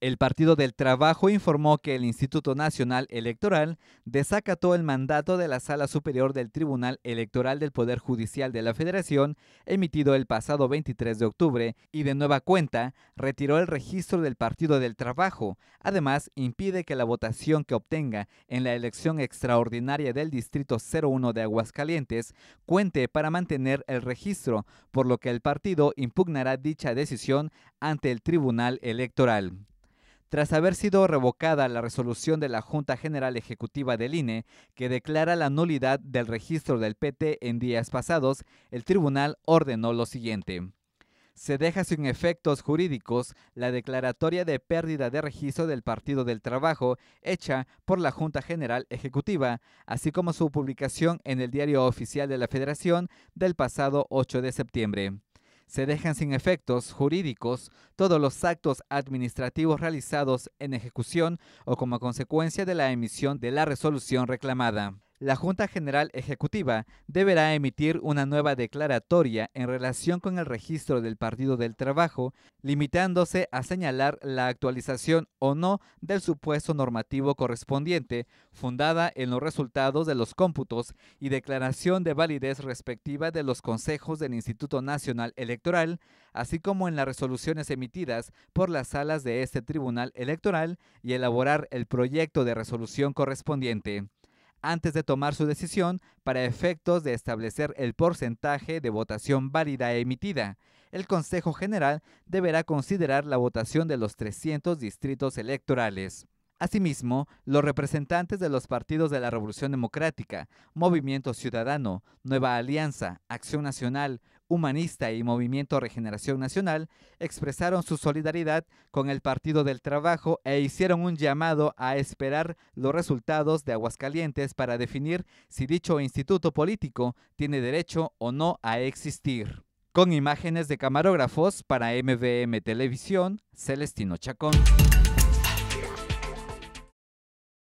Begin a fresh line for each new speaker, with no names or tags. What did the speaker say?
El Partido del Trabajo informó que el Instituto Nacional Electoral desacató el mandato de la Sala Superior del Tribunal Electoral del Poder Judicial de la Federación emitido el pasado 23 de octubre y de nueva cuenta retiró el registro del Partido del Trabajo. Además, impide que la votación que obtenga en la elección extraordinaria del Distrito 01 de Aguascalientes cuente para mantener el registro, por lo que el partido impugnará dicha decisión ante el Tribunal Electoral tras haber sido revocada la resolución de la Junta General Ejecutiva del INE que declara la nulidad del registro del PT en días pasados, el tribunal ordenó lo siguiente. Se deja sin efectos jurídicos la declaratoria de pérdida de registro del Partido del Trabajo hecha por la Junta General Ejecutiva, así como su publicación en el Diario Oficial de la Federación del pasado 8 de septiembre se dejan sin efectos jurídicos todos los actos administrativos realizados en ejecución o como consecuencia de la emisión de la resolución reclamada la Junta General Ejecutiva deberá emitir una nueva declaratoria en relación con el registro del Partido del Trabajo, limitándose a señalar la actualización o no del supuesto normativo correspondiente, fundada en los resultados de los cómputos y declaración de validez respectiva de los consejos del Instituto Nacional Electoral, así como en las resoluciones emitidas por las salas de este Tribunal Electoral y elaborar el proyecto de resolución correspondiente antes de tomar su decisión para efectos de establecer el porcentaje de votación válida e emitida. El Consejo General deberá considerar la votación de los 300 distritos electorales. Asimismo, los representantes de los partidos de la Revolución Democrática, Movimiento Ciudadano, Nueva Alianza, Acción Nacional, Humanista y Movimiento Regeneración Nacional expresaron su solidaridad con el Partido del Trabajo e hicieron un llamado a esperar los resultados de Aguascalientes para definir si dicho instituto político tiene derecho o no a existir. Con imágenes de camarógrafos para MVM Televisión, Celestino Chacón.